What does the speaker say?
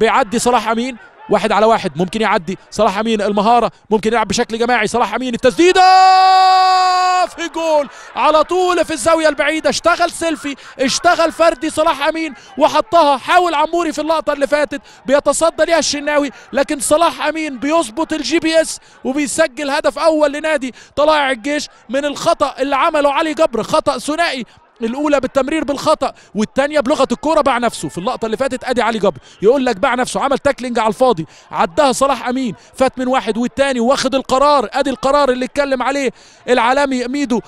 بيعدي صلاح امين واحد على واحد ممكن يعدي صلاح امين المهاره ممكن يلعب بشكل جماعي صلاح امين التسديده في جول على طول في الزاويه البعيده اشتغل سيلفي اشتغل فردي صلاح امين وحطها حاول عموري في اللقطه اللي فاتت بيتصدى ليها الشناوي لكن صلاح امين بيظبط الجي بي اس وبيسجل هدف اول لنادي طلائع الجيش من الخطا اللي عمله علي جبر خطا ثنائي الاولى بالتمرير بالخطا والثانيه بلغه الكوره باع نفسه في اللقطه اللي فاتت ادي علي جبر يقول لك باع نفسه عمل تاكلينج على الفاضي عدها صلاح امين فات من واحد والثاني واخد القرار ادي القرار اللي اتكلم عليه العالمي ميدو